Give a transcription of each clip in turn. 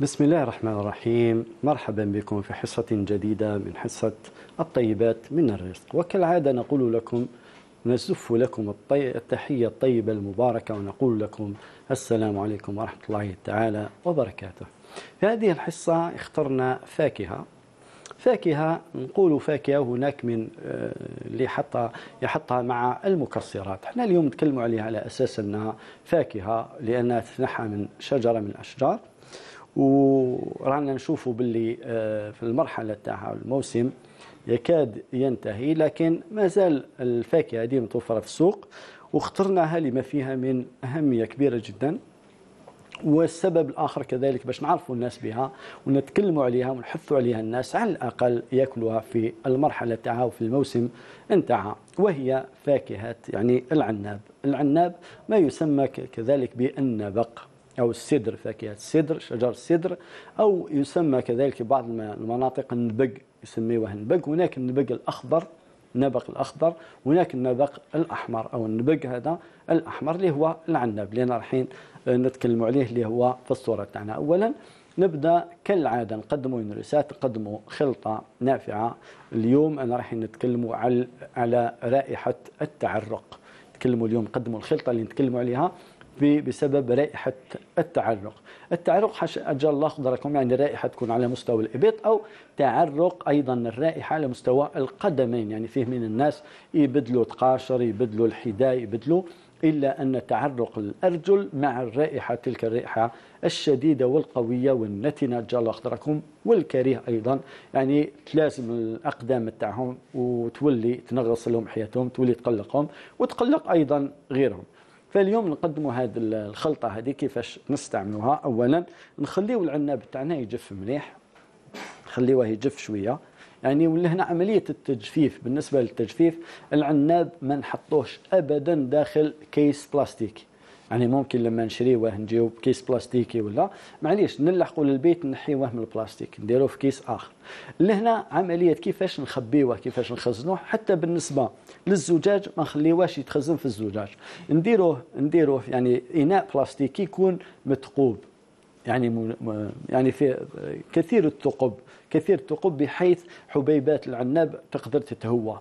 بسم الله الرحمن الرحيم مرحبا بكم في حصة جديدة من حصة الطيبات من الرزق وكالعادة نقول لكم نزف لكم التحية الطيبة المباركة ونقول لكم السلام عليكم ورحمة الله تعالى وبركاته في هذه الحصة اخترنا فاكهة فاكهة نقول فاكهة هناك من آه، اللي حطها يحطها مع المكسرات احنا اليوم نتكلم عليها على أساس أنها فاكهة لأنها تتنحى من شجرة من الأشجار ورانا نشوفوا باللي آه، في المرحله تاع الموسم يكاد ينتهي لكن مازال الفاكهه هذه متوفره في السوق واخترناها لما فيها من اهميه كبيره جدا والسبب الاخر كذلك باش نعرفوا الناس بها ونتكلموا عليها ونحثوا عليها الناس على الاقل ياكلوها في المرحله تاعها وفي الموسم نتاعها وهي فاكهه يعني العناب العناب ما يسمى كذلك بالنبق أو السدر فاكهة السدر شجر السدر أو يسمى كذلك بعض المناطق النبق يسميوه النبق هناك النبق الأخضر النبق الأخضر هناك النبق الأحمر أو النبق هذا الأحمر اللي هو العنب اللي أنا رايحين نتكلموا عليه اللي هو في الصورة تاعنا أولا نبدا كالعاده نقدموا ينرسات نقدموا خلطه نافعه اليوم انا راح نتكلموا على على رائحه التعرق نتكلموا اليوم نقدموا الخلطه اللي نتكلموا عليها بسبب رائحة التعرق التعرق حش أجل الله قدركم يعني رائحة تكون على مستوى الإبط أو تعرق أيضا الرائحة على مستوى القدمين يعني فيه من الناس يبدلوا تقاشر يبدلوا الحداء يبدلوا إلا أن تعرق الأرجل مع الرائحة تلك الرائحة الشديدة والقوية والنتنة جل أخضركم والكريه أيضا يعني تلازم الأقدام تاعهم وتولي تنغص لهم حياتهم تولي تقلقهم وتقلق أيضا غيرهم فاليوم نقدموا هذه الخلطه هذه كيفاش نستعملوها اولا نخليو العناب تاعنا يجف مليح نخليوه يجف شويه يعني ولهنا عملية التجفيف بالنسبة للتجفيف العناب ما نحطوش أبدا داخل كيس بلاستيكي يعني ممكن لما نشريوه نجيو بكيس بلاستيكي ولا معليش نلحقوا للبيت نحيوه من البلاستيك نديروه في كيس اخر لهنا عمليه كيفاش نخبيوه كيفاش نخزنوه حتى بالنسبه للزجاج ما نخليوهاش يتخزن في الزجاج نديروه نديروه يعني اناء بلاستيكي يكون متقوب يعني يعني في كثير الثقب كثير الثقب بحيث حبيبات العناب تقدر تتهوى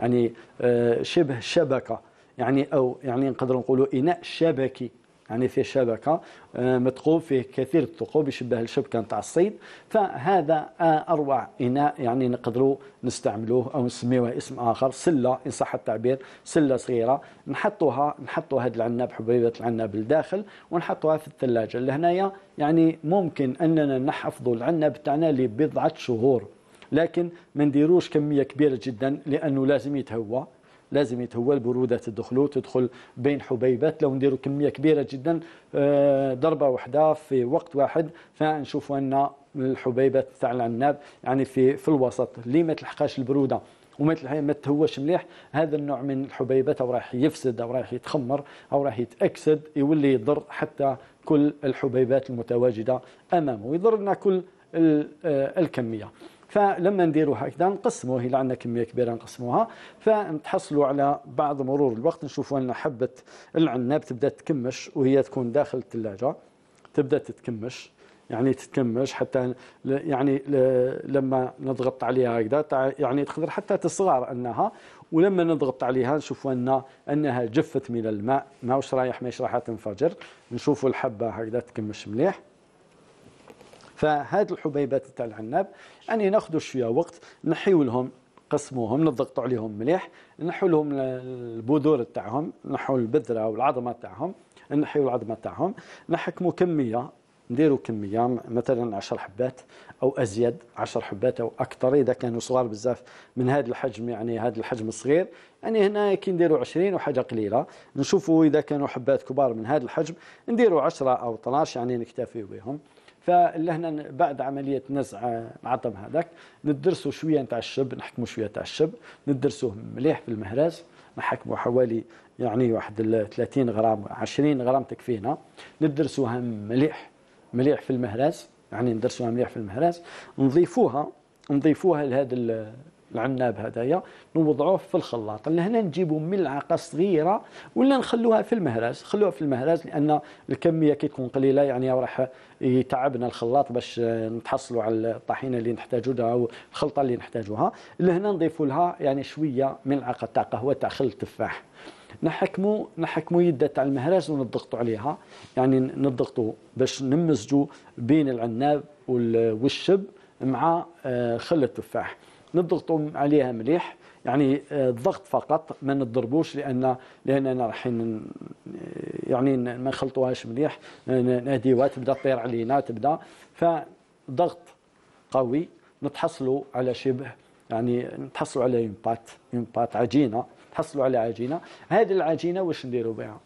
يعني آه، شبه شبكه يعني او يعني نقدر نقولوا اناء شبكي يعني فيه شبكة آه، مثقوب فيه كثير الثقوب يشبه الشبكة نتاع الصيد فهذا آه، أروع إناء يعني نقدروا نستعملوه أو نسميوه اسم آخر سلة إن صح التعبير سلة صغيرة نحطوها نحطوا هذا العناب حبيبة العناب لداخل ونحطوها في الثلاجة لهنايا يعني ممكن أننا نحفظوا العناب تاعنا لبضعة شهور لكن ما نديروش كمية كبيرة جدا لأنه لازم يتهوى لازم يتهوى البروده تدخلوا تدخل بين حبيبات لو نديروا كميه كبيره جدا آه، ضربه واحده في وقت واحد فنشوفوا ان الحبيبات تاع العناب يعني في في الوسط اللي ما تلحقاش البروده وما ما تهواش مليح هذا النوع من الحبيبات او راح يفسد او راح يتخمر او راح يتاكسد يولي يضر حتى كل الحبيبات المتواجده امامه ويضر لنا كل آه، الكميه فلما نديروا هكذا نقسموه إلى عندنا كمية كبيرة نقسموها فنتحصلوا على بعد مرور الوقت نشوفوا أن حبة العناب تبدأ تكمش وهي تكون داخل الثلاجة تبدأ تتكمش يعني تتكمش حتى يعني لما نضغط عليها هكذا يعني تقدر حتى تصغر انها ولما نضغط عليها نشوفوا ان انها جفت من الماء ما واش رايح ما راح تنفجر نشوفوا الحبه هكذا تكمش مليح فهاد الحبيبات تاع العناب اني ناخذوا شويه وقت نحيو لهم نقسموهم نضغطوا عليهم مليح نحو لهم البذور تاعهم نحو البذره والعظمه تاعهم نحيو العظمه تاعهم نحكموا كميه نديروا كميه مثلا 10 حبات او ازيد 10 حبات او اكثر اذا كانوا صغار بزاف من هذا الحجم يعني هذا الحجم الصغير يعني هنا كي نديروا 20 وحاجه قليله نشوفوا اذا كانوا حبات كبار من هذا الحجم نديروا 10 او 12 يعني نكتفي بهم فلهنا بعد عمليه نزع معظم هذاك ندرسوا شويه نتاع الشب نحكموا شويه تاع الشب ندرسوه مليح في المهراس نحكمه حوالي يعني واحد 30 غرام 20 غرام تكفينا ندرسوها مليح مليح في المهراس يعني ندرسوها مليح في المهراس نضيفوها نضيفوها لهذا العناب هذايا نوضعوه في الخلاط لهنا نجيبوا ملعقه صغيره ولا نخلوها في المهراز خلوها في المهراز لان الكميه كتكون قليله يعني راح يتعبنا الخلاط باش نتحصلوا على الطحينه اللي دا او الخلطه اللي نحتاجوها لهنا نضيفوا لها يعني شويه ملعقه تاع قهوه تاع خل التفاح نحكموا نحكموا يده تاع المهراز ونضغطوا عليها يعني نضغطوا باش نمزجوا بين العناب والشب مع آه، خل التفاح نضغطوا عليها مليح يعني آه، الضغط فقط ما نضربوش لان لاننا رايحين يعني ما نخلطوهاش مليح ناديوها تبدا تطير علينا تبدا فضغط قوي نتحصلوا على شبه يعني نتحصلوا على اون امبات اون عجينه نتحصلوا على عجينه هذه العجينه واش نديروا بها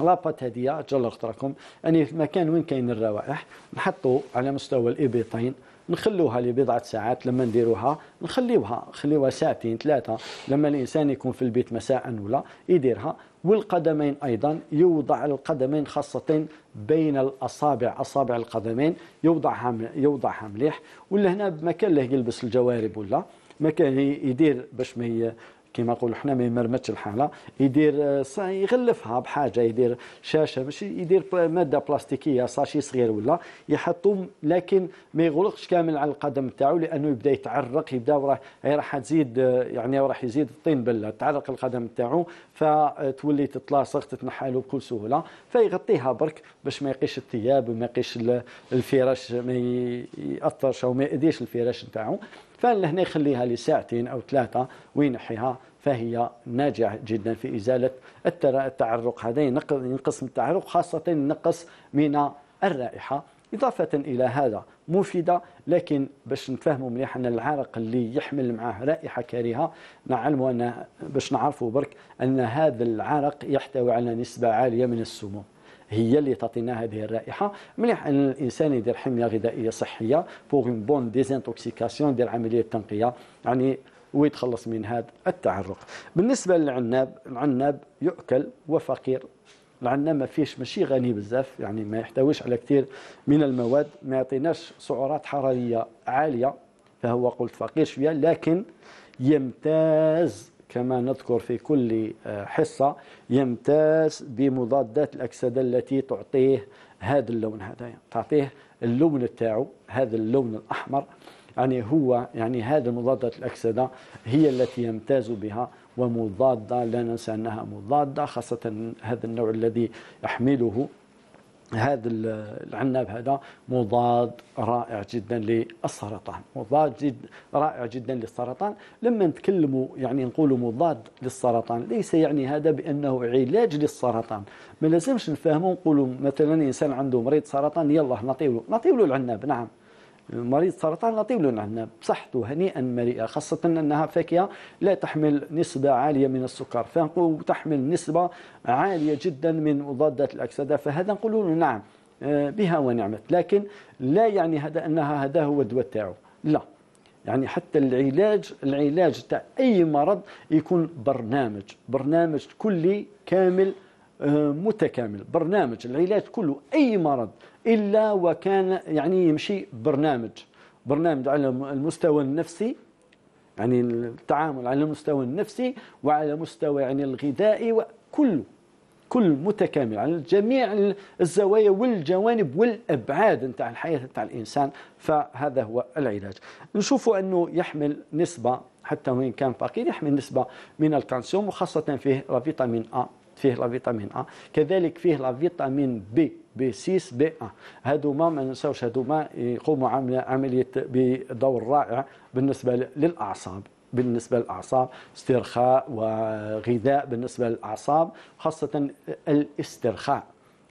لاباط هذه جلغت راكم اني يعني في مكان وين كاين الروائح نحطوا على مستوى الابيطين نخلوها لبضعه ساعات لما نديروها نخليوها نخليوها ساعتين ثلاثه لما الانسان يكون في البيت مساء ولا يديرها والقدمين ايضا يوضع القدمين خاصه بين الاصابع اصابع القدمين يوضعها يوضعها مليح ولا هنا بمكان اللي له يلبس الجوارب ولا مكان يدير باش ما كما نقولوا حنا ما يمرمتش الحاله يدير آه، يغلفها بحاجه يدير شاشه ماشي يدير ماده بلاستيكيه ساشي صغير ولا يحطو لكن ما يغلقش كامل على القدم تاعو لانه يبدا يتعرق يبدا راه راح تزيد آه، يعني راح يزيد الطين بله تعرق القدم تاعو فتولي تتلاصق تتنحالو بكل سهوله فيغطيها برك باش ما يقيش الثياب وما يقيش الفراش ما ياثرش او ما ياذيش الفراش نتاعو فلهنا يخليها لساعتين أو ثلاثة وينحيها فهي ناجعة جدا في إزالة التعرق هذا ينقص من التعرق خاصة نقص من الرائحة إضافة إلى هذا مفيدة لكن باش نفهموا مليح أن العرق اللي يحمل معاه رائحة كريهة نعلموا أن باش نعرفوا برك أن هذا العرق يحتوي على نسبة عالية من السموم هي اللي تعطينا هذه الرائحه مليح ان الانسان يدير حميه غذائيه صحيه بوغ اون بون ديزانتوكسيكاسيون يدير عمليه تنقيه يعني ويتخلص من هذا التعرق بالنسبه للعناب العناب يؤكل وفقير العناب ما فيهش ماشي غني بزاف يعني ما يحتويش على كثير من المواد ما يعطيناش سعرات حراريه عاليه فهو قلت فقير شويه لكن يمتاز كما نذكر في كل آه، حصة يمتاز بمضادات الأكسدة التي تعطيه هذا اللون هذا يعني تعطيه اللون تاعو هذا اللون الأحمر يعني هو يعني هذه مضادات الأكسدة هي التي يمتاز بها ومضادة لا ننسى أنها مضادة خاصة هذا النوع الذي يحمله هذا العناب هذا مضاد رائع جدا للسرطان مضاد جد رائع جدا للسرطان لما نتكلموا يعني نقولوا مضاد للسرطان ليس يعني هذا بانه علاج للسرطان ما لازمش نفهموا نقولوا مثلا انسان عنده مريض سرطان يلا نعطيه نعطيه العناب نعم مريض سرطان نعطيو له نعناع بصحته هنيئا مريئا خاصة أنها فاكهة لا تحمل نسبة عالية من السكر فنقول تحمل نسبة عالية جدا من مضادات الأكسدة فهذا نقول له نعم آه، بها ونعمت لكن لا يعني هذا أنها هذا هو الدواء تاعو لا يعني حتى العلاج العلاج تاع أي مرض يكون برنامج برنامج كلي كامل آه، متكامل برنامج العلاج كله أي مرض إلا وكان يعني يمشي برنامج برنامج على المستوى النفسي يعني التعامل على المستوى النفسي وعلى مستوى يعني الغذائي وكله كل متكامل على جميع الزوايا والجوانب والابعاد نتاع الحياه نتاع الانسان فهذا هو العلاج نشوفوا انه يحمل نسبه حتى وان كان فقير يحمل نسبه من الكالسيوم وخاصه فيه فيتامين ا فيه لا فيتامين ا كذلك فيه لا فيتامين بي بي 6 بي 1 هذوما ما ننساوش هذوما يقوموا عمليه بدور رائع بالنسبه للاعصاب بالنسبه للاعصاب استرخاء وغذاء بالنسبه للاعصاب خاصه الاسترخاء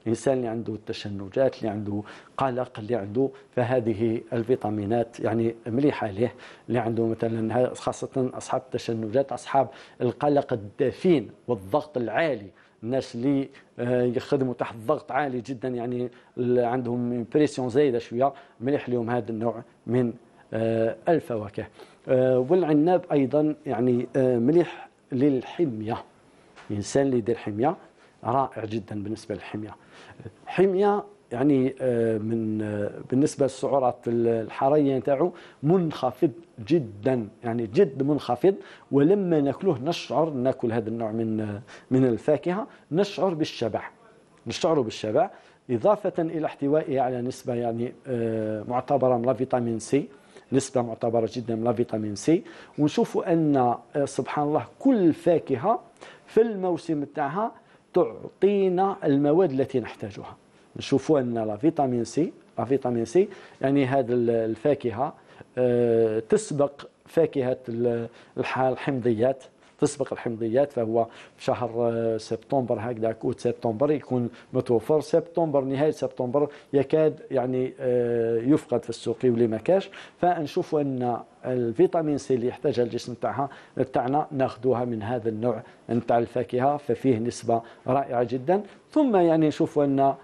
الإنسان اللي عنده التشنجات اللي عنده قلق اللي عنده فهذه الفيتامينات يعني مليحة له اللي عنده مثلا خاصة أصحاب التشنجات أصحاب القلق الدفين والضغط العالي الناس اللي آه، يخدموا تحت ضغط عالي جدا يعني عندهم بريسيون زايده شويه مليح لهم هذا النوع من آه، الفواكه آه، والعناب ايضا يعني مليح للحميه الانسان اللي يدير حميه رائع جدا بالنسبه للحميه. حميه يعني آه، من آه، بالنسبه للسعرات الحراريه نتاعو منخفض جدا يعني جد منخفض ولما ناكله نشعر ناكل هذا النوع من آه، من الفاكهه نشعر بالشبع نشعر بالشبع اضافه الى احتوائه على نسبه يعني معتبره من فيتامين سي نسبة معتبرة جدا من فيتامين سي ونشوفوا أن سبحان الله كل فاكهة في الموسم تاعها تعطينا المواد التي نحتاجها نشوفوا ان لا فيتامين سي لا فيتامين سي يعني هذه الفاكهه آه، تسبق فاكهه الحمضيات تسبق الحمضيات فهو شهر آه، سبتمبر هكذا كوت سبتمبر يكون متوفر سبتمبر نهايه سبتمبر يكاد يعني آه، يفقد في السوق ولي ما كاش فنشوف ان الفيتامين سي اللي يحتاجها الجسم تاعها تاعنا ناخذوها من هذا النوع نتاع الفاكهه ففيه نسبه رائعه جدا ثم يعني نشوف ان آه،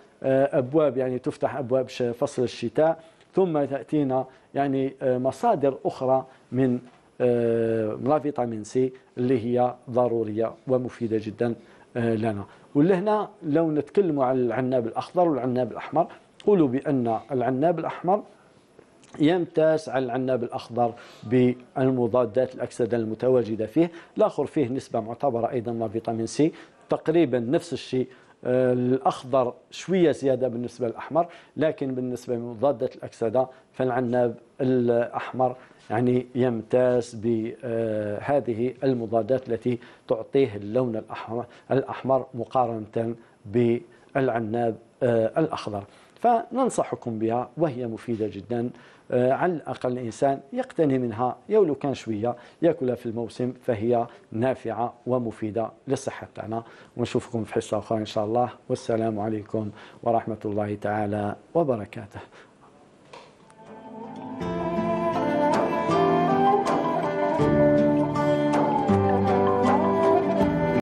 ابواب يعني تفتح ابواب فصل الشتاء ثم تاتينا يعني مصادر اخرى من آه، لا فيتامين سي اللي هي ضرورية ومفيدة جدا آه، لنا ولهنا لو نتكلموا على العناب الأخضر والعناب الأحمر قولوا بأن العناب الأحمر يمتاز على العناب الأخضر بالمضادات الأكسدة المتواجدة فيه الآخر فيه نسبة معتبرة أيضا من فيتامين سي تقريبا نفس الشيء الأخضر شوية زيادة بالنسبة للأحمر لكن بالنسبة لمضادة الأكسدة فالعناب الأحمر يعني يمتاز بهذه المضادات التي تعطيه اللون الأحمر, الأحمر مقارنة بالعناب الأخضر فننصحكم بها وهي مفيدة جدا آه، على الأقل الإنسان يقتني منها يولو كان شوية يأكلها في الموسم فهي نافعة ومفيدة للصحة تاعنا ونشوفكم في حصة أخرى إن شاء الله والسلام عليكم ورحمة الله تعالى وبركاته